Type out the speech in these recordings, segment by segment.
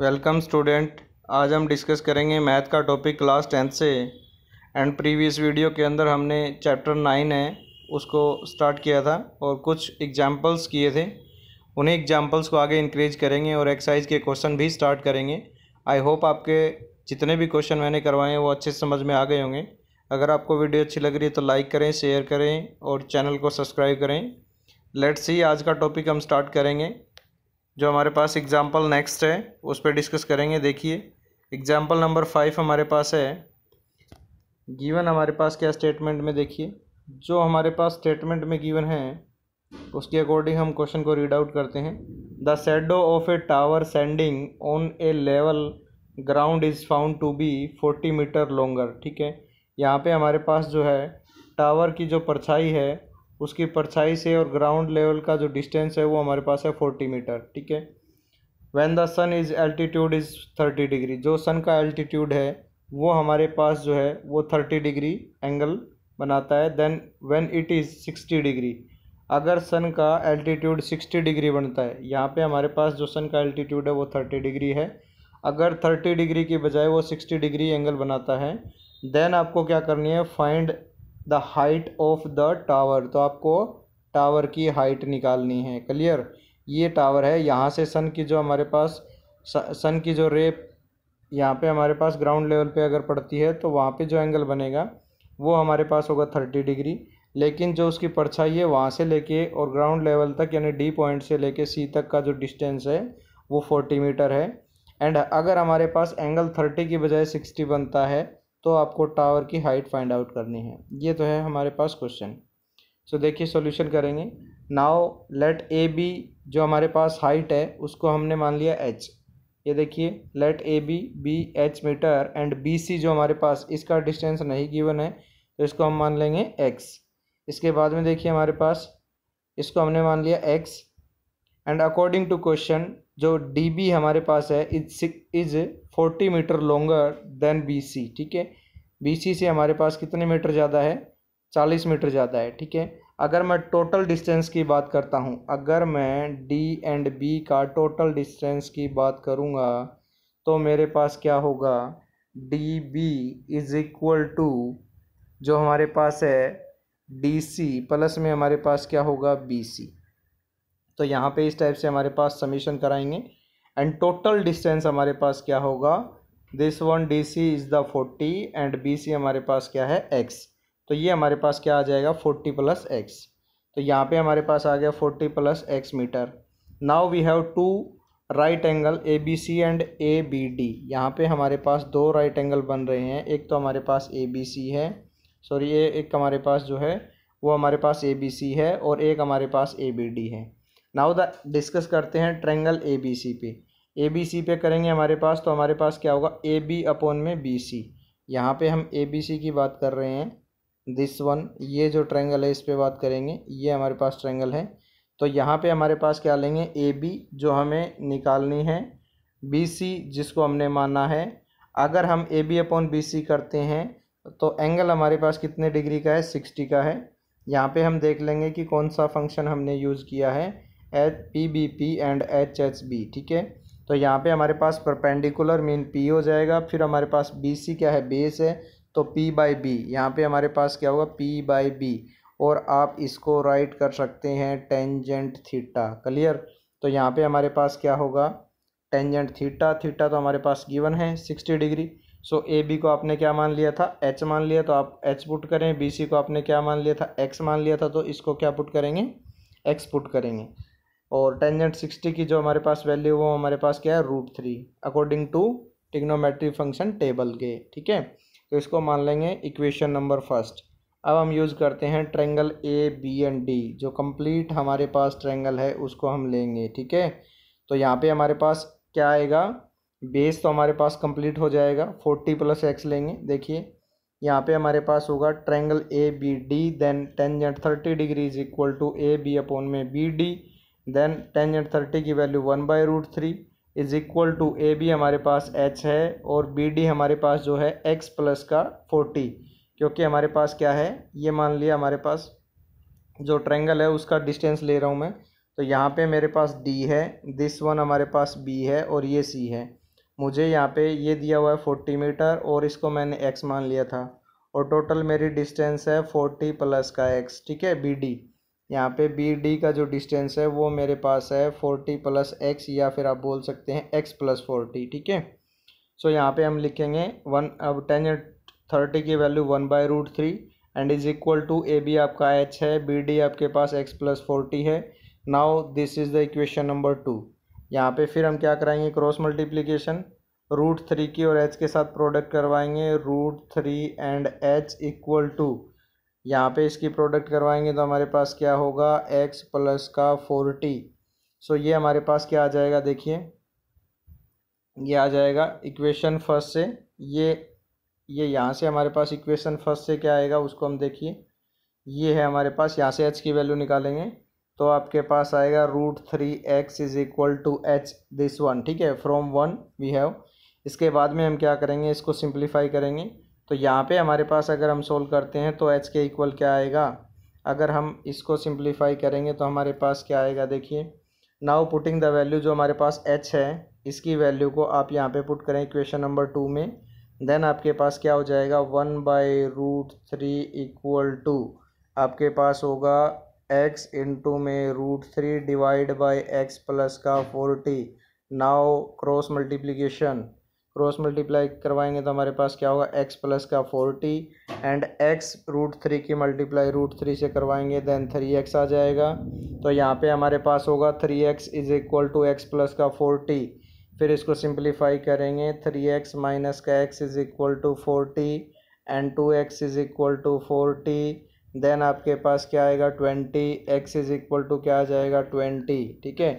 welcome student आज हम discuss करेंगे मैथ का टॉपिक क्लास टेंथ से एंड प्रीवियस वीडियो के अंदर हमने चैप्टर नाइन है उसको स्टार्ट किया था और कुछ एग्जांपल्स किए थे उन्हें एग्जांपल्स को आगे इंक्रीज करेंगे और एक्सरसाइज के क्वेश्चन भी स्टार्ट करेंगे आई होप आपके जितने भी क्वेश्चन मैंने करवाए हैं वो अच्छे समझ में आ गए होंगे अगर आपको वीडियो अच्छी लग रही है तो लाइक करें शेयर करें और चैनल को सब्सक्राइब करें लेट्स सी आज का टॉपिक हम स्टार्ट करेंगे जो हमारे पास एग्ज़ाम्पल नेक्स्ट है उस पर डिस्कस करेंगे देखिए एग्ज़ाम्पल नंबर फाइव हमारे पास है गिवन हमारे पास क्या स्टेटमेंट में देखिए जो हमारे पास स्टेटमेंट में गिवन है उसके अकॉर्डिंग हम क्वेश्चन को रीड आउट करते हैं the shadow of a tower standing on a level ground is found to be forty metre longer ठीक है यहाँ पे हमारे पास जो है टावर की जो परछाई है उसकी परछाई से और ग्राउंड लेवल का जो डिस्टेंस है वो हमारे पास है फोर्टी मीटर ठीक है when the sun is altitude is thirty degree जो सन का एल्टीट्यूड है वो हमारे पास जो है वो थर्टी डिग्री एंगल बनाता है then when it is sixty degree अगर सन का एल्टीट्यूड सिक्सटी डिग्री बनता है यहाँ पे हमारे पास जो सन का एल्टीट्यूड है वो थर्टी डिग्री है अगर थर्टी डिग्री की बजाय वो सिक्सटी डिग्री एंगल बनाता है देन आपको क्या करनी है find the height of the tower तो आपको टावर की हाइट निकालनी है क्लियर ये टावर है यहाँ से सन की जो हमारे पास सन की जो रेप यहाँ पे हमारे पास ग्राउंड लेवल पे अगर पड़ती है तो वहाँ पे जो एंगल बनेगा वो हमारे पास होगा थर्टी डिग्री लेकिन जो उसकी परछाई है वहाँ से लेके और ग्राउंड लेवल तक यानी डी पॉइंट से लेके सी तक का जो डिस्टेंस है वो फोर्टी मीटर है एंड अगर हमारे पास एंगल थर्टी की बजाय सिक्सटी बनता है तो आपको टावर की हाइट फाइंड आउट करनी है ये तो है हमारे पास क्वेश्चन सो देखिए सॉल्यूशन करेंगे नाव लेट ए बी जो हमारे पास हाइट है उसको हमने मान लिया एच ये देखिए let A B be H metre and B C जो हमारे पास इसका डिस्टेंस नहीं गिवन है तो इसको हम मान लेंगे एक्स इसके बाद में देखिए हमारे पास इसको हमने मान लिया X and according to question जो डी बी हमारे पास है is is forty metre longer than B C ठीक है बीसी से हमारे पास कितने मीटर ज़्यादा है चालीस मीटर ज़्यादा है ठीक है अगर मैं टोटल डिस्टेंस की बात करता हूँ अगर मैं डी एंड बी का टोटल डिस्टेंस की बात करूँगा तो मेरे पास क्या होगा D B is equal to जो हमारे पास है डी सी प्लस में हमारे पास क्या होगा बी सी तो यहाँ पे इस टाइप से हमारे पास समीशन कराएंगे एंड टोटल डिस्टेंस हमारे पास क्या होगा this one D C is the forty and B C हमारे पास क्या है एक्स तो ये हमारे पास क्या आ जाएगा फोर्टी प्लस एक्स तो यहाँ पे हमारे पास आ गया forty plus X metre now we have two right angle A B C and A B D यहाँ पे हमारे पास दो राइट एंगल बन रहे हैं एक तो हमारे पास ए बी सी है सॉरी एक हमारे पास जो है वो हमारे पास ए बी सी है और एक हमारे पास ए बी डी है नाउ द डिस्कस करते हैं ट्रेंगल ए बी सी पे ए बी सी पे करेंगे हमारे पास तो हमारे पास क्या होगा ए बी अपोन में बी सी यहाँ पर हम ए बी सी की बात कर रहे हैं दिस वन ये जो ट्रैंगल है इस पर बात करेंगे ये हमारे पास ट्रैंगल है तो यहाँ पे हमारे पास क्या लेंगे ए बी जो हमें निकालनी है बी सी जिसको हमने माना है अगर हम A B upon B C करते हैं तो एंगल हमारे पास कितने डिग्री का है सिक्सटी का है यहाँ पे हम देख लेंगे कि कौन सा फंक्शन हमने यूज़ किया है H P B P and H H B ठीक है तो यहाँ पे हमारे पास परपेंडिकुलर मीन पी हो जाएगा फिर हमारे पास बी सी क्या है बेस है तो पी बाई बी यहाँ पर हमारे पास क्या होगा पी बाई बी और आप इसको राइट कर सकते हैं टेंजेंट थीटा क्लियर तो यहाँ पे हमारे पास क्या होगा टेंजेंट थीटा थीटा तो हमारे पास गिवन है sixty degree so A B को आपने क्या मान लिया था एच मान लिया तो आप एच पुट करें बी सी को आपने क्या मान लिया था एक्स मान लिया था तो इसको क्या पुट करेंगे एक्स पुट करेंगे और टेंजेंट सिक्सटी की जो हमारे पास वैल्यू वो हमारे पास क्या है root three according to trigonometry function table के ठीक है तो इसको मान लेंगे इक्वेशन नंबर फर्स्ट अब हम यूज़ करते हैं triangle A B and D जो कंप्लीट हमारे पास ट्रेंगल है उसको हम लेंगे ठीक है तो यहाँ पे हमारे पास क्या आएगा बेस तो हमारे पास कंप्लीट हो जाएगा फोर्टी प्लस एक्स लेंगे देखिए यहाँ पे हमारे पास होगा triangle A B D then tangent thirty degree is equal to A B upon में B D then and thirty की value one by root three is equal to A B हमारे पास एच है और बी डी हमारे पास जो है एक्स प्लस का फोर्टी क्योंकि हमारे पास क्या है ये मान लिया हमारे पास जो ट्रेंगल है उसका डिस्टेंस ले रहा हूँ मैं तो यहाँ पे मेरे पास डी है दिस वन हमारे पास बी है और ये सी है मुझे यहाँ पे ये दिया हुआ है फोर्टी मीटर और इसको मैंने एक्स मान लिया था और टोटल मेरी डिस्टेंस है फोर्टी प्लस का एक्स ठीक है बी डी यहाँ पे बी डी का जो डिस्टेंस है वो मेरे पास है फोर्टी प्लस एक्स या फिर आप बोल सकते हैं एक्स प्लस फोर्टी ठीक है सो so, यहाँ पे हम लिखेंगे वन अब टेन थर्टी की value one by root three and is equal to A B आपका एच है बी डी आपके पास एक्स प्लस फोर्टी है now this is the equation number two यहाँ पे फिर हम क्या कराएंगे क्रॉस मल्टीप्लीकेशन रूट थ्री की और एच के साथ प्रोडक्ट करवाएंगे root three and H equal to यहाँ पे इसकी प्रोडक्ट करवाएंगे तो हमारे पास क्या होगा एक्स प्लस का फोर्टी सो ये हमारे पास क्या आ जाएगा देखिए ये आ जाएगा इक्वेशन फर्स्ट से ये ये यहाँ से हमारे पास इक्वेशन फर्स्ट से क्या आएगा उसको हम देखिए ये है हमारे पास यहाँ से एच की वैल्यू निकालेंगे तो आपके पास आएगा root three X is equal to H this one ठीक है फ्रॉम वन वी हैव इसके बाद में हम क्या करेंगे इसको सिंप्लीफाई करेंगे तो यहाँ पे हमारे पास अगर हम सोल्व करते हैं तो एच के इक्वल क्या आएगा अगर हम इसको सिंप्लीफाई करेंगे तो हमारे पास क्या आएगा देखिए नाउ पुटिंग द वैल्यू जो हमारे पास एच है इसकी वैल्यू को आप यहाँ पे पुट करें क्वेश्चन नंबर टू में देन आपके पास क्या हो जाएगा one by root three equal to आपके पास होगा एक्स इंटू में root three divide by X plus का forty now cross multiplication cross multiply करवाएंगे तो हमारे पास क्या होगा एक्स प्लस का forty and X root three की मल्टीप्लाई रूट थ्री से करवाएंगे देन थ्री एक्स आ जाएगा तो यहाँ पे हमारे पास होगा three X is equal to X plus का फोर्टी फिर इसको सिंपलीफाई करेंगे थ्री एक्स माइनस का X is equal to forty and two X is equal to forty then आपके पास क्या आएगा twenty X is equal to क्या आ जाएगा ट्वेंटी ठीक है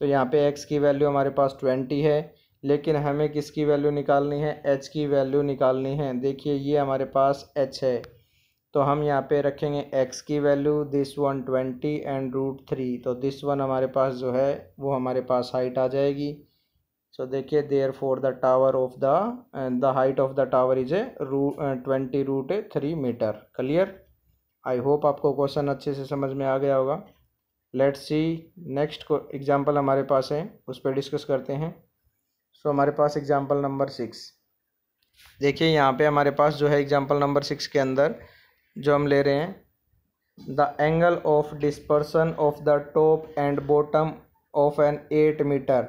तो यहाँ पे एक्स की वैल्यू हमारे पास ट्वेंटी है लेकिन हमें किसकी वैल्यू निकालनी है एच की वैल्यू निकालनी है देखिए ये हमारे पास एच है तो हम यहाँ पे रखेंगे एक्स की value this one twenty and root three तो दिस वन हमारे पास जो है वो हमारे पास हाइट आ जाएगी सो so, देखिए therefore the tower of the the height of the tower is a रू twenty root three metre clear I hope आपको क्वेश्चन अच्छे से समझ में आ गया होगा लेट्स सी नेक्स्ट एग्जाम्पल हमारे पास है उस पर डिस्कस करते हैं तो हमारे पास एग्जाम्पल नंबर सिक्स देखिए यहाँ पे हमारे पास जो है एग्जाम्पल नंबर सिक्स के अंदर जो हम ले रहे हैं the angle of dispersion of the top and bottom of an eight metre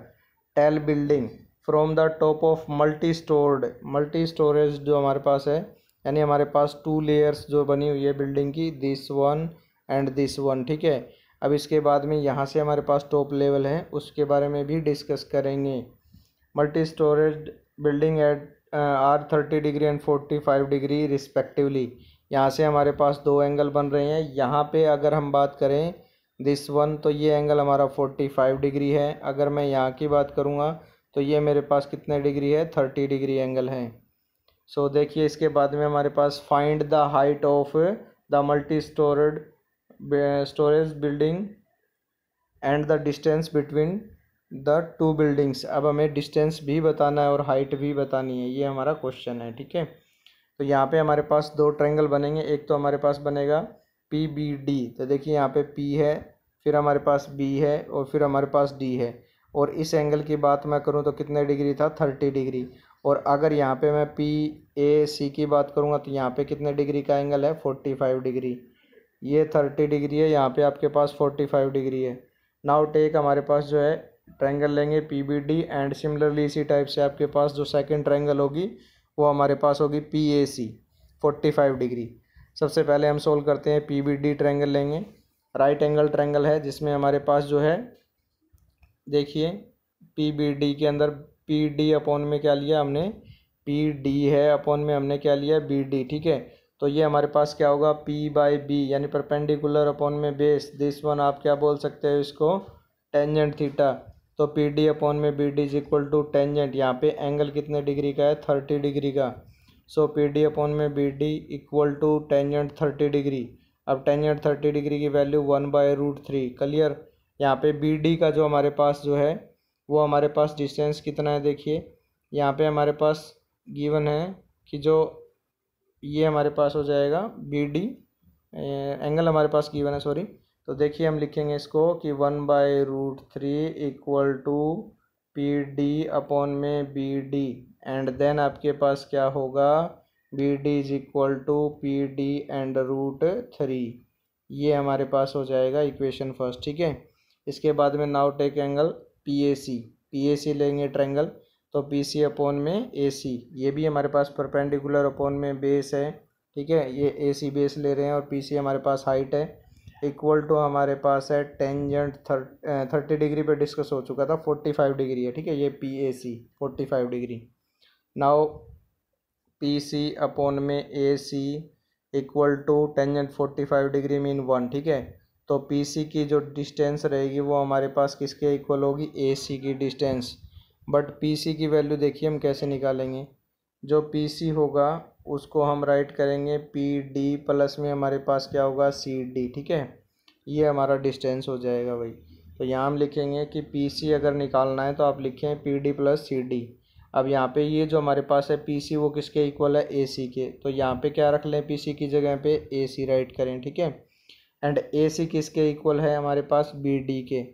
tall building from the top of multi storied multi storage जो हमारे पास है यानी हमारे पास टू लेयर्स जो बनी हुई है बिल्डिंग की this one and this one ठीक है अब इसके बाद में यहाँ से हमारे पास टॉप लेवल है उसके बारे में भी डिस्कस करेंगे multi storage building at are thirty degree and forty five degree respectively यहाँ से हमारे पास दो एंगल बन रहे हैं यहाँ पे अगर हम बात करें दिस वन तो ये एंगल हमारा फोर्टी फाइव डिग्री है अगर मैं यहाँ की बात करूँगा तो ये मेरे पास कितने डिग्री है थर्टी डिग्री एंगल हैं सो so, देखिए इसके बाद में हमारे पास find the height of the multi storied storage building and the distance between the two buildings अब हमें डिस्टेंस भी बताना है और हाइट भी बतानी है ये हमारा क्वेश्चन है ठीक है तो यहाँ पे हमारे पास दो ट्रायंगल बनेंगे एक तो हमारे पास बनेगा पी बी डी तो देखिए यहाँ पे पी है फिर हमारे पास बी है और फिर हमारे पास डी है और इस एंगल की बात मैं करूँ तो कितने डिग्री था थर्टी डिग्री और अगर यहाँ पे मैं पी ए सी की बात करूँगा तो यहाँ पे कितने डिग्री का एंगल है फोर्टी फाइव डिग्री ये थर्टी डिग्री है यहाँ पे आपके पास फोर्टी फाइव डिग्री है नाउ टेक हमारे पास जो है ट्रायंगल लेंगे P B D and similarly इसी टाइप से आपके पास जो सेकंड ट्रायंगल होगी वो हमारे पास होगी P A C forty five degree सबसे पहले हम सोल्व करते हैं पी बी डी ट्रायंगल लेंगे राइट एंगल ट्रायंगल है जिसमें हमारे पास जो है देखिए पी बी डी के अंदर पी डी अपॉन में क्या लिया हमने पी डी है अपॉन में हमने क्या लिया बी डी ठीक है तो ये हमारे पास क्या होगा पी बाई बी यानी परपेंडिकुलर अपॉन में बेस दिस वन आप क्या बोल सकते हो इसको टेंजेंट थीटा तो पी डी अपॉन में B D is equal to tangent यहाँ पे एंगल कितने डिग्री का है थर्टी डिग्री का सो पी डी अपॉन में B D equal to tangent thirty degree अब टेंजेंट थर्टी डिग्री की value one by root three clear यहाँ पे बी डी का जो हमारे पास जो है वो हमारे पास डिस्टेंस कितना है देखिए यहाँ पे हमारे पास गिवन है कि जो ये हमारे पास हो जाएगा बी डी एंगल हमारे पास गिवन है सॉरी तो देखिए हम लिखेंगे इसको कि one by root three equal to P D upon में बी डी एंड देन आपके पास क्या होगा B D is equal to P D and root three ये हमारे पास हो जाएगा इक्वेशन फर्स्ट ठीक है इसके बाद में now take angle P A C P A C लेंगे ट्रैंगल तो पी सी अपोन में ए सी ये भी हमारे पास परपेंडिकुलर अपोन में बेस है ठीक है ये ए सी बेस ले रहे हैं और पी सी हमारे पास हाइट है इक्वल टू हमारे पास है टेंजेंट थर्टी डिग्री पे डिस्कस हो चुका था फोर्टी फाइव डिग्री है ठीक है ये P A C forty five degree now P C upon में A C equal to tangent forty five degree mean one ठीक है तो पी सी की जो डिस्टेंस रहेगी वो हमारे पास किसके इक्वल होगी ए सी की डिस्टेंस बट पी सी की वैल्यू देखिए हम कैसे निकालेंगे जो पी सी होगा उसको हम राइट करेंगे पी डी प्लस में हमारे पास क्या होगा सी डी ठीक है ये हमारा डिस्टेंस हो जाएगा भाई तो यहाँ हम लिखेंगे कि पी सी अगर निकालना है तो आप लिखें P D plus C D अब यहाँ पे ये जो हमारे पास है पी सी वो किसके इक्वल है ए सी के तो यहाँ पे क्या रख लें पी सी की जगह पे ए सी राइट करें ठीक है एंड ए सी किसके इक्वल है हमारे पास बी डी के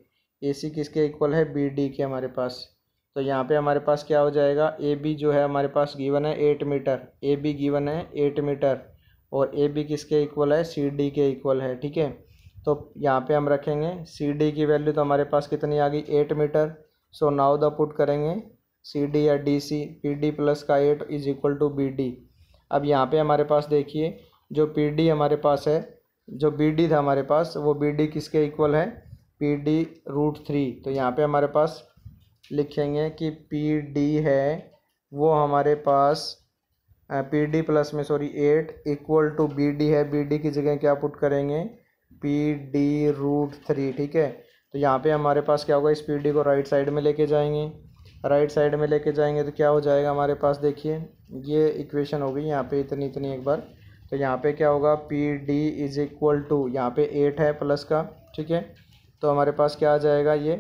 ए सी किसके इक्वल है बी डी के हमारे पास तो यहाँ पे हमारे पास क्या हो जाएगा ए बी जो है हमारे पास गिवन है eight metre A B given है एट मीटर और ए बी किसके इक्वल है सी डी के इक्वल है ठीक है तो यहाँ पे हम रखेंगे सी डी की वैल्यू तो हमारे पास कितनी आ गई eight metre so now the put करेंगे सी डी या D C P D plus का eight is equal to B D अब यहाँ पे हमारे पास देखिए जो पी डी हमारे पास है जो बी डी था हमारे पास वो बी डी किसके इक्वल है पी डी रूट थ्री तो यहाँ पे हमारे पास लिखेंगे कि पी डी है वो हमारे पास पी डी प्लस में sorry eight equal to B D है बी डी की जगह क्या पुट करेंगे पी डी रूट थ्री ठीक है तो यहाँ पे हमारे पास क्या होगा इस पी डी को राइट साइड में लेके जाएंगे राइट साइड में लेके जाएंगे तो क्या हो जाएगा हमारे पास देखिए ये इक्वेशन हो गई यहाँ पे इतनी इतनी एक बार तो यहाँ पे क्या होगा P D is equal to यहाँ पे एट है प्लस का ठीक है तो हमारे पास क्या आ जाएगा ये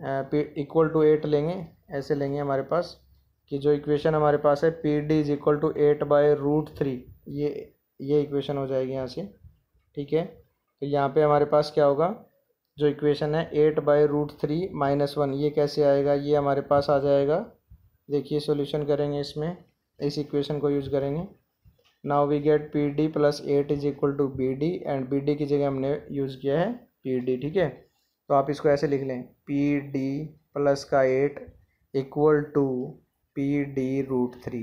इक्वल टू एट लेंगे ऐसे लेंगे हमारे पास कि जो इक्वेशन हमारे पास है P D is equal to eight by root three ये ये इक्वेशन हो जाएगी यहाँ से ठीक है तो यहाँ पे हमारे पास क्या होगा जो इक्वेशन है eight by root three minus one ये कैसे आएगा ये हमारे पास आ जाएगा देखिए सॉल्यूशन करेंगे इसमें इस इक्वेशन को यूज़ करेंगे now we get P D plus eight is equal to B D and B D की जगह हमने यूज़ किया है पी डी ठीक है तो आप इसको ऐसे लिख लें पी डी प्लस का eight equal to P D root three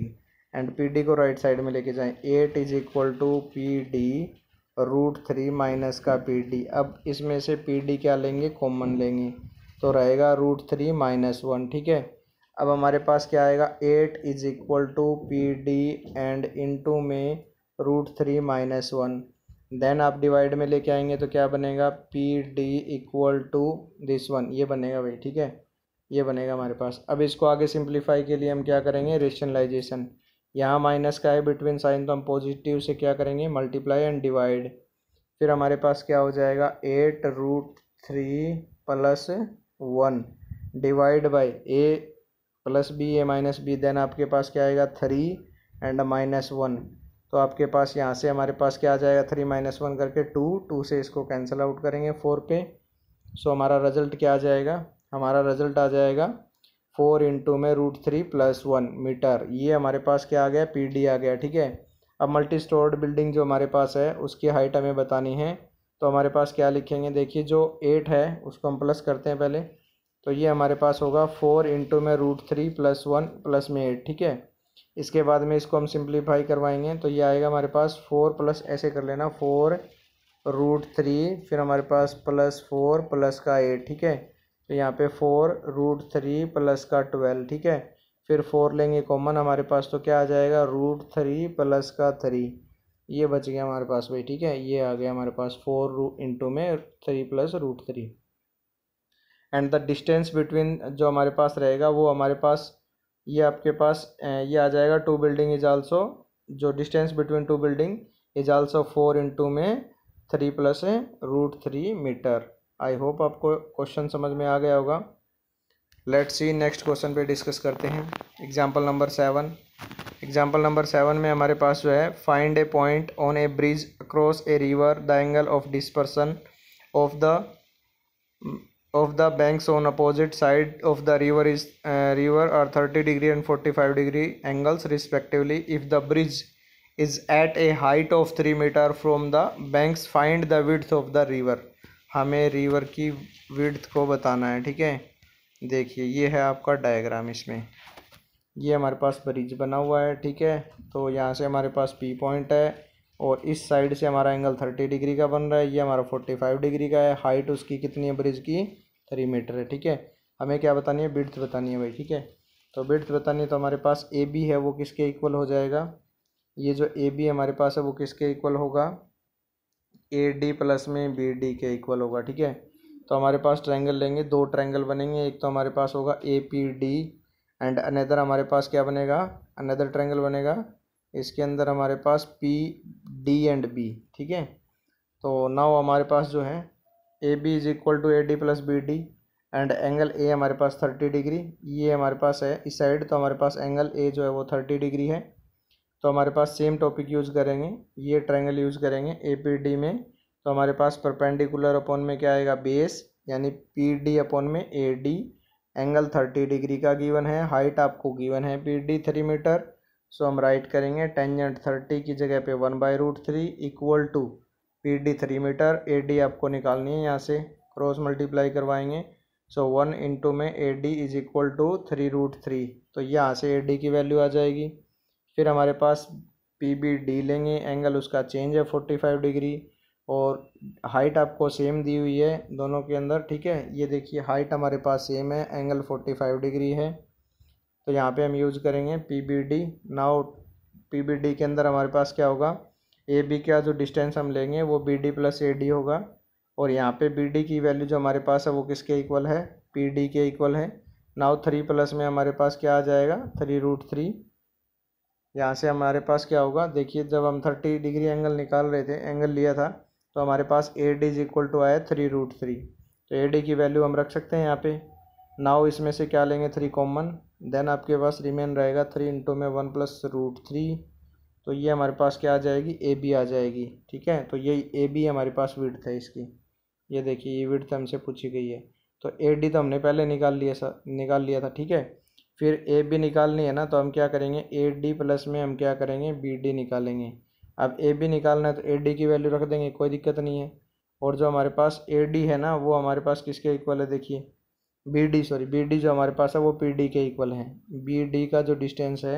and P D को राइट साइड में लेके जाएं eight is equal to P D root three minus का पी डी अब इसमें से पी डी क्या लेंगे कॉमन लेंगे तो रहेगा रूट थ्री माइनस वन ठीक है अब हमारे पास क्या आएगा eight is equal to P D and two में root three minus one then आप डिवाइड में लेके आएंगे तो क्या बनेगा P D equal to this one ये बनेगा भाई ठीक है ये बनेगा हमारे पास अब इसको आगे सिंप्लीफाई के लिए हम क्या करेंगे रेशनलाइजेशन यहाँ माइनस का है बिटवीन साइन तो हम पॉजिटिव से क्या करेंगे मल्टीप्लाई एंड डिवाइड फिर हमारे पास क्या हो जाएगा eight root three plus one divide by A plus B A minus B then आपके पास क्या आएगा थ्री एंड माइनस वन तो आपके पास यहाँ से हमारे पास क्या आ जाएगा थ्री माइनस वन करके टू टू से इसको कैंसिल आउट करेंगे फोर पे सो हमारा रिजल्ट क्या आ जाएगा हमारा रिजल्ट आ जाएगा फोर इंटू में root three plus one metre ये हमारे पास क्या आ गया पी डी आ गया ठीक है अब मल्टी स्टोर्ड बिल्डिंग जो हमारे पास है उसकी हाइट हमें बतानी है तो हमारे पास क्या लिखेंगे देखिए जो एट है उसको हम प्लस करते हैं पहले तो ये हमारे पास होगा फोर इंटू में root three plus one plus में एट ठीक है इसके बाद में इसको हम सिंप्लीफाई करवाएंगे तो ये आएगा हमारे पास फोर प्लस ऐसे कर लेना फोर रूट थ्री फिर हमारे पास प्लस फोर प्लस का एट ठीक है तो यहाँ पे फोर रूट थ्री प्लस का ट्वेल्व ठीक है फिर फोर लेंगे कॉमन हमारे पास तो क्या आ जाएगा रूट थ्री प्लस का थ्री ये बच गया हमारे पास भाई ठीक है ये आ गया हमारे पास फोर रू इंटू में three plus root three and the distance between जो हमारे पास रहेगा वो हमारे पास ये आपके पास ये आ जाएगा टू बिल्डिंग इज आल्सो जो distance between two building is also four into में थ्री प्लस है root three metre I hope आपको क्वेश्चन समझ में आ गया होगा लेट्स सी नेक्स्ट क्वेश्चन पे डिस्कस करते हैं example number seven example number seven में हमारे पास जो है find a point on a bridge across a river the angle of dispersion of the of the banks on opposite side of the river is uh, river are 30 degree and 45 degree angles respectively if the bridge is at a height of 3 meter from the banks find the width of the river हमें river की width को बताना है ठीक है देखिए ये है आपका डायग्राम इसमें ये हमारे पास ब्रिज बना हुआ है ठीक है तो यहाँ से हमारे पास पी पॉइंट है और इस साइड से हमारा एंगल थर्टी डिग्री का बन रहा है ये हमारा फोर्टी फाइव डिग्री का है हाइट उसकी कितनी है ब्रिज की थ्री मीटर है ठीक है हमें क्या बतानी है बिड्थ बतानी है भाई ठीक है तो बिड्थ बतानी है तो हमारे पास ए बी है वो किसके इक्वल हो जाएगा ये जो ए बी हमारे पास है वो किसके इक्वल होगा ए डी प्लस में बी डी के इक्वल होगा ठीक है तो हमारे पास ट्रायंगल लेंगे दो ट्रायंगल बनेंगे एक तो हमारे पास होगा A P D and another हमारे पास क्या बनेगा अनदर ट्रायंगल बनेगा इसके अंदर हमारे पास पी डी एंड बी ठीक है तो नाव हमारे पास जो है A B is equal to A D plus B D and angle A हमारे पास थर्टी डिग्री ये हमारे पास है इस साइड तो हमारे पास एंगल ए जो है वो थर्टी डिग्री है तो हमारे पास सेम टॉपिक यूज़ करेंगे ये ट्रायंगल यूज़ करेंगे ए पी डी में तो हमारे पास परपेंडिकुलर अपॉन में क्या आएगा बेस यानी पी डी अपॉन में A D angle thirty degree का गिवन है हाइट आपको गिवन है P D three metre so हम राइट करेंगे टेंजेंट थर्टी की जगह पे one by root three equal to P D three metre A D आपको निकालनी है यहाँ से क्रॉस मल्टीप्लाई करवाएंगे सो वन इंटू में A D is equal to three root three तो यहाँ से ए डी की वैल्यू आ जाएगी फिर हमारे पास पी बी डी लेंगे एंगल उसका चेंज है फोर्टी फाइव डिग्री और हाइट आपको सेम दी हुई है दोनों के अंदर ठीक है ये देखिए हाइट हमारे पास सेम है एंगल फोर्टी फाइव डिग्री है तो यहाँ पे हम यूज़ करेंगे P B D now P B D के अंदर हमारे पास क्या होगा ए बी का जो डिस्टेंस हम लेंगे वो B D plus A D होगा और यहाँ पे बी डी की वैल्यू जो हमारे पास है वो किसके इक्वल है पी डी के इक्वल है नाउ थ्री प्लस में हमारे पास क्या आ जाएगा थ्री रूट थ्री यहाँ से हमारे पास क्या होगा देखिए जब हम थर्टी डिग्री एंगल निकाल रहे थे एंगल लिया था तो हमारे पास A D is equal to आया थ्री रूट थ्री तो ए डी की वैल्यू हम रख सकते हैं यहाँ पे नाउ इसमें से क्या लेंगे थ्री कॉमन देन आपके पास रिमेन रहेगा थ्री इंटू में वन प्लस रूट थ्री तो ये हमारे पास क्या आ जाएगी ए बी आ जाएगी ठीक है तो ये ए बी हमारे पास विड है इसकी ये देखिए ये विड्थ हमसे पूछी गई है तो ए डी तो हमने पहले निकाल लिया सा निकाल लिया था ठीक है फिर ए बी निकालनी है ना तो हम क्या करेंगे ए डी प्लस में हम क्या करेंगे बी डी निकालेंगे अब ए बी निकालना है तो ए डी की वैल्यू रख देंगे कोई दिक्कत नहीं है और जो हमारे पास ए डी है ना वो हमारे पास किसके इक्वल है देखिए B D sorry B D जो हमारे पास है वो पी डी के इक्वल है बी डी का जो डिस्टेंस है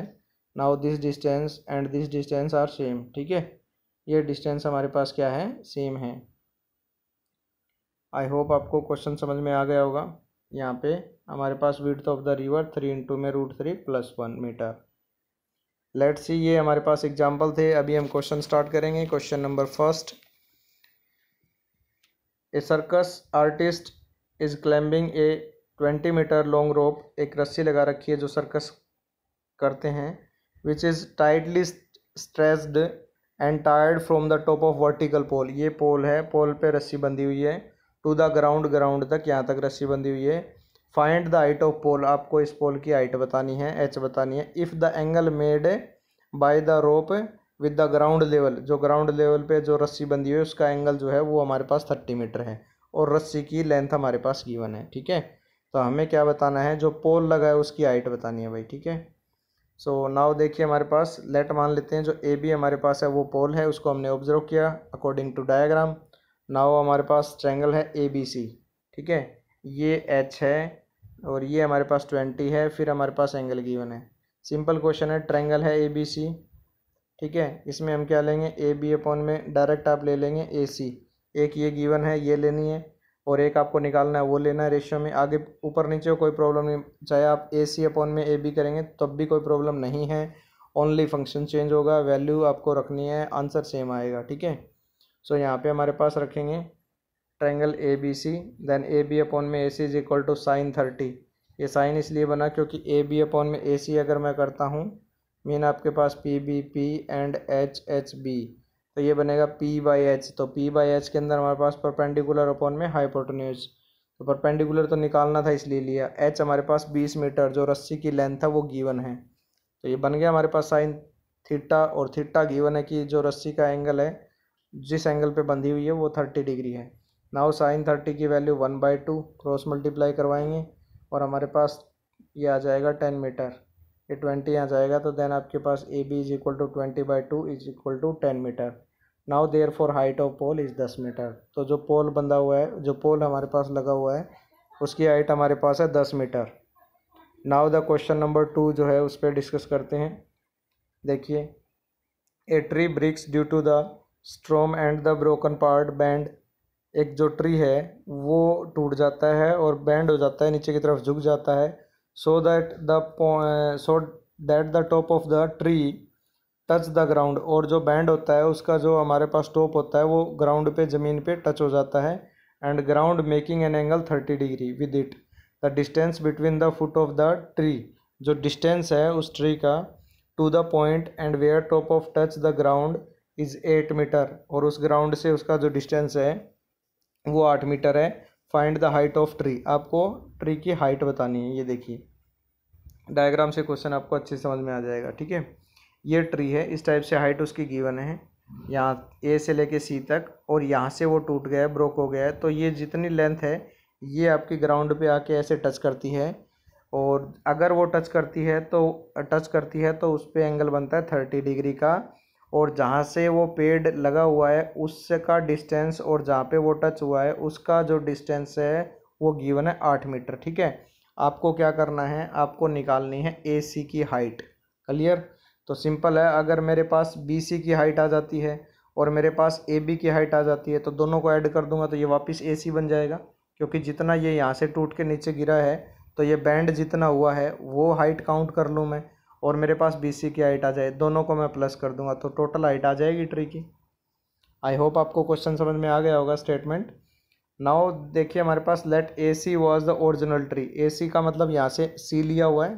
now this distance and this distance are same ठीक है ये डिस्टेंस हमारे पास क्या है सेम है आई होप आपको क्वेश्चन समझ में आ गया होगा यहाँ पे हमारे पास width of the river three into में root three plus one metre let see ये हमारे पास एग्जाम्पल थे अभी हम क्वेश्चन स्टार्ट करेंगे question number first a circus artist is climbing a twenty metre long rope एक रस्सी लगा रखी है जो सर्कस करते हैं which is tightly stressed and tired from the top of vertical pole ये पोल है पोल पे रस्सी बंधी हुई है टू द ग्राउंड ग्राउंड तक यहाँ तक रस्सी बंधी हुई है find the height of pole आपको इस पोल की हाइट बतानी है एच बतानी है if the angle made by the rope with the ground level जो ग्राउंड लेवल पे जो रस्सी बंधी हुई है उसका एंगल जो है वो हमारे पास थर्टी मीटर है और रस्सी की लेंथ हमारे पास गिवन है ठीक है तो हमें क्या बताना है जो पोल लगा है उसकी हाइट बतानी है भाई ठीक है सो नाव देखिए हमारे पास लेट मान लेते हैं जो ए बी हमारे पास है वो पोल है उसको हमने ऑब्जर्व किया अकॉर्डिंग टू डायाग्राम नाव हमारे पास ट्रैंगल है ए बी सी ठीक है ये एच है और ये हमारे पास ट्वेंटी है फिर हमारे पास एंगल गिवन है सिंपल क्वेश्चन है ट्रैंगल है ए बी सी ठीक है इसमें हम क्या लेंगे ए बी अपॉन में डायरेक्ट आप ले लेंगे ए सी एक ये गिवन है ये लेनी है और एक आपको निकालना है वो लेना है रेशियो में आगे ऊपर नीचे कोई प्रॉब्लम नहीं चाहे आप ए सी अपॉन में ए बी करेंगे तब भी कोई प्रॉब्लम नहीं है ओनली फंक्शन चेंज होगा वैल्यू आपको रखनी है आंसर सेम आएगा ठीक है सो यहाँ पे हमारे पास रखेंगे triangle A B C then A B upon में A C is equal to sine thirty ये साइन इसलिए बना क्योंकि ए बी अपॉन में ए सी अगर मैं करता हूँ मीन आपके पास P B P and H H B तो ये बनेगा पी बाई एच तो पी बाई एच के अंदर हमारे पास परपेंडिकुलर अपॉन में हाइपोटोन्यूज तो परपेंडिकुलर तो निकालना था इसलिए लिया एच हमारे पास बीस मीटर जो रस्सी की लेंथ है वो गीवन है तो ये बन गया हमारे पास साइन थीटा और थीटा गीवन है कि जो रस्सी का एंगल है जिस एंगल पे बंधी हुई है वो थर्टी डिग्री है नाउ साइन थर्टी की value one by two cross multiply करवाएंगे और हमारे पास ये आ जाएगा टेन मीटर ये ट्वेंटी आ जाएगा तो देन आपके पास A B is equal to twenty by two is equal to ten metre now there for height of pole is दस मीटर तो जो पोल बंधा हुआ है जो पोल हमारे पास लगा हुआ है उसकी हाइट हमारे पास है दस metre now the question number two जो है उस पर डिस्कस करते हैं देखिए a tree breaks due to the storm and the broken part bend एक जो ट्री है वो टूट जाता है और बैंड हो जाता है नीचे की तरफ झुक जाता है so that the uh, so that the top of the tree touch the ground और जो बैंड होता है उसका जो हमारे पास टॉप होता है वो ग्राउंड पे ज़मीन पर टच हो जाता है and ground making an angle thirty degree with it the distance between the foot of the tree जो डिस्टेंस है उस ट्री का to the point and where top of touch the ground is eight metre और उस ground से उसका जो distance है वो आठ मीटर है find the height of tree आपको ट्री की हाइट बतानी है ये देखिए डायग्राम से क्वेश्चन आपको अच्छे समझ में आ जाएगा ठीक है ये ट्री है इस टाइप से हाइट उसकी गिवन है यहाँ ए से लेके सी तक और यहाँ से वो टूट गया है ब्रोक हो गया है तो ये जितनी लेंथ है ये आपकी ग्राउंड पे आके ऐसे टच करती है और अगर वो टच करती है तो टच करती है तो उस पर एंगल बनता है थर्टी डिग्री का और जहाँ से वो पेड़ लगा हुआ है का डिस्टेंस और जहाँ पे वो टच हुआ है उसका जो डिस्टेंस है वो गिवन है आठ मीटर ठीक है आपको क्या करना है आपको निकालनी है ए सी की हाइट क्लियर तो सिंपल है अगर मेरे पास बी सी की हाइट आ जाती है और मेरे पास ए बी की हाइट आ जाती है तो दोनों को ऐड कर दूंगा तो ये वापस ए सी बन जाएगा क्योंकि जितना ये यहाँ से टूट के नीचे गिरा है तो ये बैंड जितना हुआ है वो हाइट काउंट कर लूँ मैं और मेरे पास बी सी की हाइट आ जाए दोनों को मैं प्लस कर दूंगा तो टोटल हाइट आ जाएगी ट्री की आई होप आपको क्वेश्चन समझ में आ गया होगा स्टेटमेंट नाउ देखिए हमारे पास let A C was the original tree A C का मतलब यहाँ से सी लिया हुआ है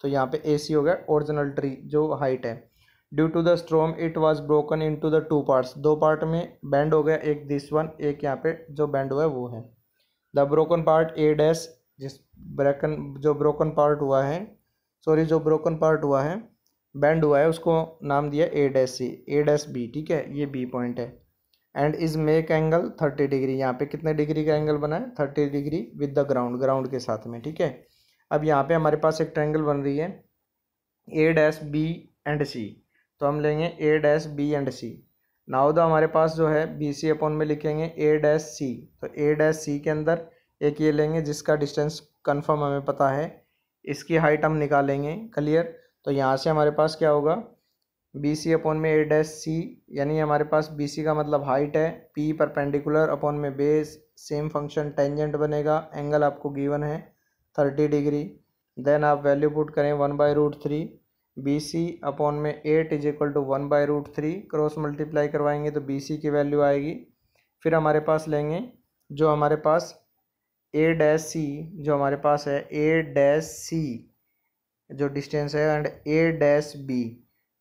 तो यहाँ पे ए सी हो गया ओरिजिनल ट्री जो हाइट है due to the storm it was broken in to the two parts दो पार्ट में बैंड हो गया एक दिस वन एक यहाँ पे जो बैंड हुआ है वो है the broken part A dash जिस ब्रेकन जो ब्रोकन पार्ट हुआ है सॉरी जो ब्रोकन पार्ट हुआ है बैंड हुआ है उसको नाम दिया A dash C A dash B ठीक है ये बी पॉइंट है and is make angle thirty degree यहाँ पे कितने डिग्री का एंगल बना है thirty degree with the ground ground के साथ में ठीक है अब यहाँ पे हमारे पास एक ट्रैंगल बन रही है A dash B and C तो हम लेंगे A dash B and C now the हमारे पास जो है बी सी अपॉन में लिखेंगे ए डैश सी तो ए डैश सी के अंदर एक ये लेंगे जिसका डिस्टेंस कन्फर्म हमें पता है इसकी हाइट हम निकालेंगे क्लियर तो यहाँ से हमारे पास क्या होगा बी सी अपॉन में ए डैस सी यानी हमारे पास बी सी का मतलब हाइट है पी पर पेंडिकुलर अपॉन में बेस सेम फंक्शन टेंजेंट बनेगा एंगल आपको गिवन है थर्टी डिग्री देन आप वैल्यू पुट करें one by root three B C upon में eight is equal to one by root three cross multiply करवाएंगे तो B C की वैल्यू आएगी फिर हमारे पास लेंगे जो हमारे पास ए डैश सी जो हमारे पास है ए डैश सी जो डिस्टेंस है एंड ए डैश बी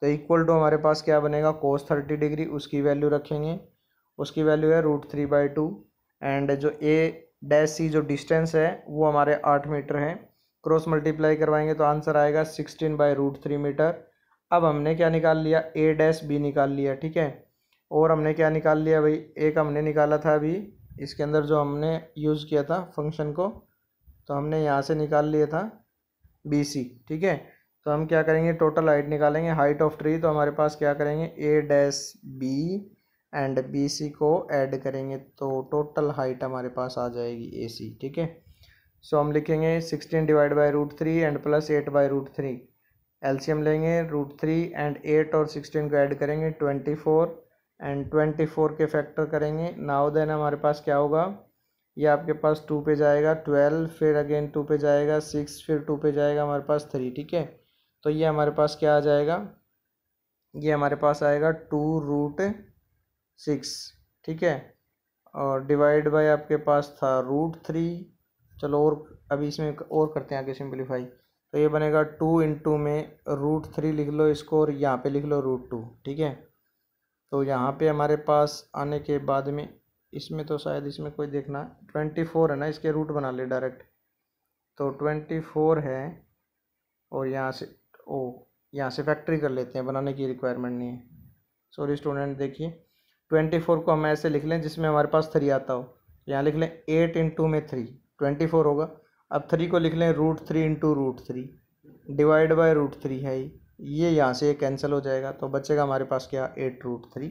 तो इक्वल टू हमारे पास क्या बनेगा कोस थर्टी डिग्री उसकी वैल्यू रखेंगे उसकी वैल्यू है root three by two and जो ए डैश सी जो डिस्टेंस है वो हमारे आठ मीटर हैं क्रॉस मल्टीप्लाई करवाएंगे तो आंसर आएगा sixteen by root three metre अब हमने क्या निकाल लिया ए डैश बी निकाल लिया ठीक है और हमने क्या निकाल लिया भाई एक हमने निकाला था अभी इसके अंदर जो हमने यूज़ किया था फंक्शन को तो हमने यहाँ से निकाल लिया था बी सी ठीक है तो हम क्या करेंगे टोटल हाइट निकालेंगे हाइट ऑफ ट्री तो हमारे पास क्या करेंगे A dash B and B C को ऐड करेंगे तो टोटल हाइट हमारे पास आ जाएगी ए सी ठीक है सो हम लिखेंगे sixteen divide by root three and plus eight by root three LCM लेंगे रूट थ्री एंड एट और सिक्सटीन को ऐड करेंगे twenty four and twenty four के फैक्टर करेंगे नाउ देन हमारे पास क्या होगा ये आपके पास टू पे जाएगा ट्वेल्व फिर अगेन टू पे जाएगा सिक्स फिर टू पे जाएगा हमारे पास थ्री ठीक है तो ये हमारे पास क्या आ जाएगा ये हमारे पास आएगा टू रूट सिक्स ठीक है और डिवाइड बाय आपके पास था रूट थ्री चलो और अभी इसमें और करते हैं आगे सिंप्लीफाई तो ये बनेगा टू इंटू में रूट थ्री लिख लो इसको और यहाँ पे लिख लो रूट टू ठीक है तो यहाँ पे हमारे पास आने के बाद में इसमें तो शायद इसमें कोई देखना ट्वेंटी फोर है ना इसके रूट बना ले डायरेक्ट तो ट्वेंटी फोर है और यहाँ से ओ यहाँ से फैक्ट्री कर लेते हैं बनाने की रिक्वायरमेंट नहीं है सॉरी स्टूडेंट देखिए ट्वेंटी फोर को हम ऐसे लिख लें जिसमें हमारे पास थ्री आता हो यहाँ लिख लें एट टू में थ्री ट्वेंटी फोर होगा अब थ्री को लिख लें root three into root three divide by root three है ही ये यहाँ से कैंसिल हो जाएगा तो बचेगा हमारे पास क्या एट रूट थ्री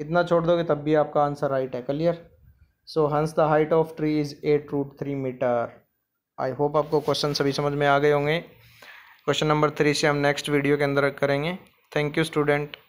इतना छोड़ दोगे तब भी आपका आंसर राइट है clear so hence the height of tree is eight root three metre I hope आपको क्वेश्चन सभी समझ में आ गए होंगे क्वेश्चन नंबर थ्री से हम नेक्स्ट वीडियो के अंदर करेंगे थैंक यू स्टूडेंट